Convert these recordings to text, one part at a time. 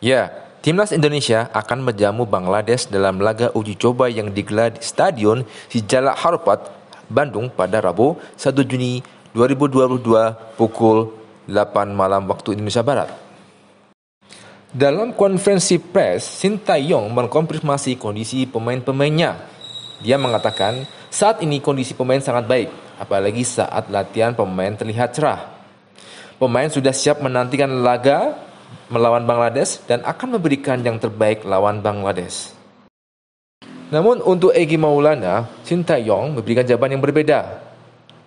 Ya, Timnas Indonesia akan menjamu Bangladesh dalam laga uji coba yang digelar di Stadion Sijalak Harupat, Bandung pada Rabu 1 Juni 2022 pukul 8 malam waktu Indonesia Barat. Dalam konferensi pers, Sintayong mengkonfirmasi kondisi pemain-pemainnya. Dia mengatakan, saat ini kondisi pemain sangat baik, apalagi saat latihan pemain terlihat cerah. Pemain sudah siap menantikan laga melawan Bangladesh dan akan memberikan yang terbaik lawan Bangladesh. Namun untuk Egy Maulana, Shin yong memberikan jawaban yang berbeda.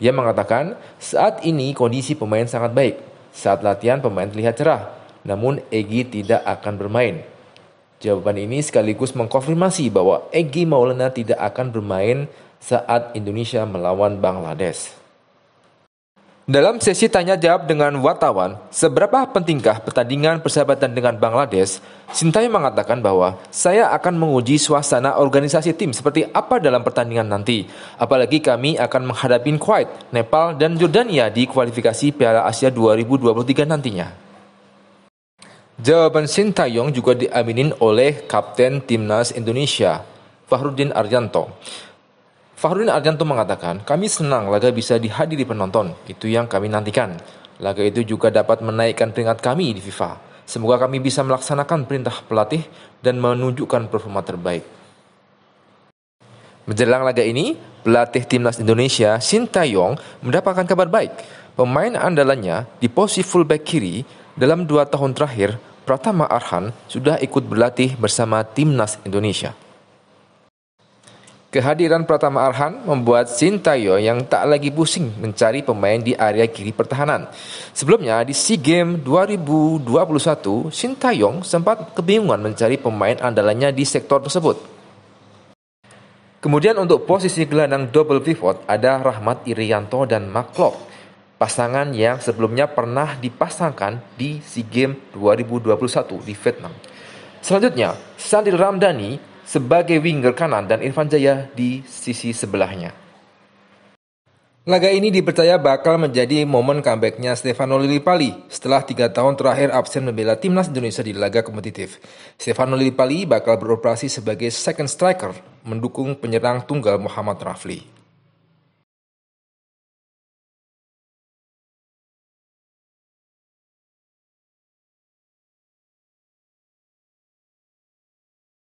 Ia mengatakan, saat ini kondisi pemain sangat baik. Saat latihan pemain terlihat cerah, namun Egy tidak akan bermain. Jawaban ini sekaligus mengkonfirmasi bahwa Egy Maulana tidak akan bermain saat Indonesia melawan Bangladesh. Dalam sesi tanya jawab dengan wartawan, seberapa pentingkah pertandingan persahabatan dengan Bangladesh? Sintai mengatakan bahwa saya akan menguji suasana organisasi tim seperti apa dalam pertandingan nanti. Apalagi kami akan menghadapi Kuwait, Nepal, dan Jordania di kualifikasi Piala Asia 2023 nantinya. Jawaban Sintayong juga diaminin oleh Kapten Timnas Indonesia, Fahruddin Arjanto. Fahrudin Arjanto mengatakan, kami senang laga bisa dihadiri penonton, itu yang kami nantikan. Laga itu juga dapat menaikkan peringkat kami di FIFA. Semoga kami bisa melaksanakan perintah pelatih dan menunjukkan performa terbaik. Menjelang laga ini, pelatih timnas Indonesia Shin Taeyong mendapatkan kabar baik. Pemain andalannya di posisi fullback kiri dalam dua tahun terakhir, Pratama Arhan sudah ikut berlatih bersama timnas Indonesia. Kehadiran Pratama Arhan membuat Shin Sintayo yang tak lagi pusing mencari pemain di area kiri pertahanan. Sebelumnya di SEA Games 2021, Shin Sintayong sempat kebingungan mencari pemain andalannya di sektor tersebut. Kemudian untuk posisi gelandang double pivot ada Rahmat Irianto dan Maklok. Pasangan yang sebelumnya pernah dipasangkan di SEA Games 2021 di Vietnam. Selanjutnya, Sandil Ramdhani sebagai winger kanan dan Irfan Jaya di sisi sebelahnya. Laga ini dipercaya bakal menjadi momen comebacknya Stefano Lillipali setelah tiga tahun terakhir absen membela timnas Indonesia di laga kompetitif. Stefano Lillipali bakal beroperasi sebagai second striker, mendukung penyerang tunggal Muhammad Rafli.